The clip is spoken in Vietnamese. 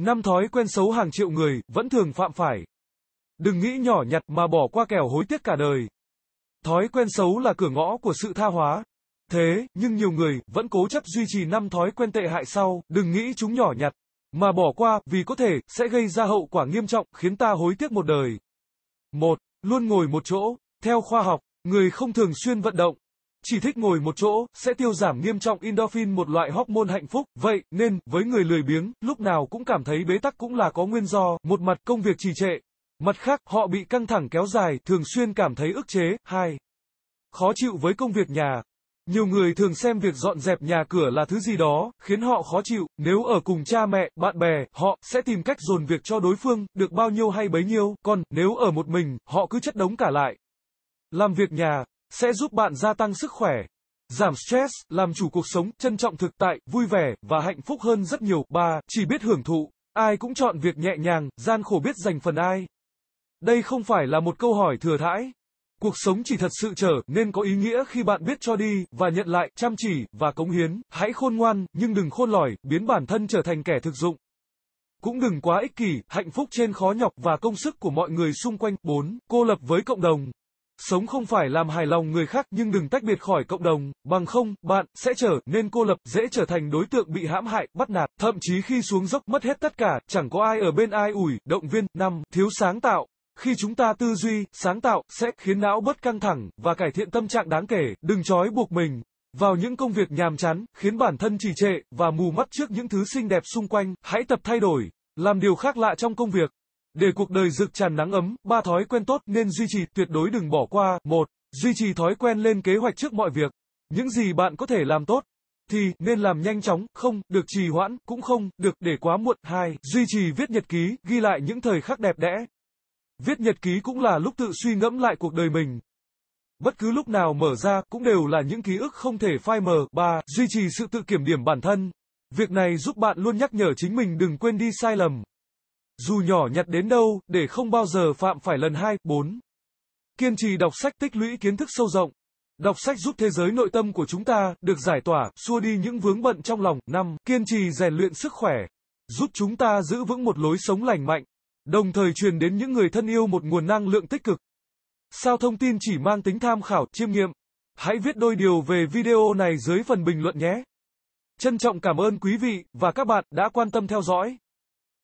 Năm thói quen xấu hàng triệu người vẫn thường phạm phải. Đừng nghĩ nhỏ nhặt mà bỏ qua kẻo hối tiếc cả đời. Thói quen xấu là cửa ngõ của sự tha hóa. Thế, nhưng nhiều người vẫn cố chấp duy trì năm thói quen tệ hại sau, đừng nghĩ chúng nhỏ nhặt mà bỏ qua vì có thể sẽ gây ra hậu quả nghiêm trọng khiến ta hối tiếc một đời. 1. Luôn ngồi một chỗ. Theo khoa học, người không thường xuyên vận động, chỉ thích ngồi một chỗ sẽ tiêu giảm nghiêm trọng endorphin một loại hormone hạnh phúc. Vậy nên với người lười biếng, lúc nào cũng cảm thấy bế tắc cũng là có nguyên do, một mặt công việc trì trệ, mặt khác họ bị căng thẳng kéo dài, thường xuyên cảm thấy ức chế. hai Khó chịu với công việc nhà, nhiều người thường xem việc dọn dẹp nhà cửa là thứ gì đó, khiến họ khó chịu, nếu ở cùng cha mẹ, bạn bè, họ sẽ tìm cách dồn việc cho đối phương, được bao nhiêu hay bấy nhiêu, còn nếu ở một mình, họ cứ chất đống cả lại. Làm việc nhà sẽ giúp bạn gia tăng sức khỏe, giảm stress, làm chủ cuộc sống, trân trọng thực tại, vui vẻ và hạnh phúc hơn rất nhiều. 3. Chỉ biết hưởng thụ, ai cũng chọn việc nhẹ nhàng, gian khổ biết dành phần ai. Đây không phải là một câu hỏi thừa thãi. Cuộc sống chỉ thật sự trở nên có ý nghĩa khi bạn biết cho đi và nhận lại, chăm chỉ và cống hiến. Hãy khôn ngoan nhưng đừng khôn lỏi, biến bản thân trở thành kẻ thực dụng. Cũng đừng quá ích kỷ, hạnh phúc trên khó nhọc và công sức của mọi người xung quanh. 4. Cô lập với cộng đồng. Sống không phải làm hài lòng người khác nhưng đừng tách biệt khỏi cộng đồng, bằng không, bạn sẽ trở nên cô lập, dễ trở thành đối tượng bị hãm hại, bắt nạt, thậm chí khi xuống dốc mất hết tất cả, chẳng có ai ở bên ai ủi, động viên. năm Thiếu sáng tạo. Khi chúng ta tư duy, sáng tạo, sẽ khiến não bớt căng thẳng, và cải thiện tâm trạng đáng kể, đừng trói buộc mình vào những công việc nhàm chán, khiến bản thân trì trệ, và mù mắt trước những thứ xinh đẹp xung quanh, hãy tập thay đổi, làm điều khác lạ trong công việc, để cuộc đời rực tràn nắng ấm, ba thói quen tốt nên duy trì, tuyệt đối đừng bỏ qua. một Duy trì thói quen lên kế hoạch trước mọi việc. Những gì bạn có thể làm tốt thì nên làm nhanh chóng, không được trì hoãn, cũng không được để quá muộn. hai Duy trì viết nhật ký, ghi lại những thời khắc đẹp đẽ. Viết nhật ký cũng là lúc tự suy ngẫm lại cuộc đời mình. Bất cứ lúc nào mở ra cũng đều là những ký ức không thể phai mờ. ba Duy trì sự tự kiểm điểm bản thân. Việc này giúp bạn luôn nhắc nhở chính mình đừng quên đi sai lầm. Dù nhỏ nhặt đến đâu, để không bao giờ phạm phải lần hai, bốn. Kiên trì đọc sách tích lũy kiến thức sâu rộng. Đọc sách giúp thế giới nội tâm của chúng ta được giải tỏa, xua đi những vướng bận trong lòng. năm Kiên trì rèn luyện sức khỏe, giúp chúng ta giữ vững một lối sống lành mạnh, đồng thời truyền đến những người thân yêu một nguồn năng lượng tích cực. Sao thông tin chỉ mang tính tham khảo, chiêm nghiệm? Hãy viết đôi điều về video này dưới phần bình luận nhé. Trân trọng cảm ơn quý vị và các bạn đã quan tâm theo dõi.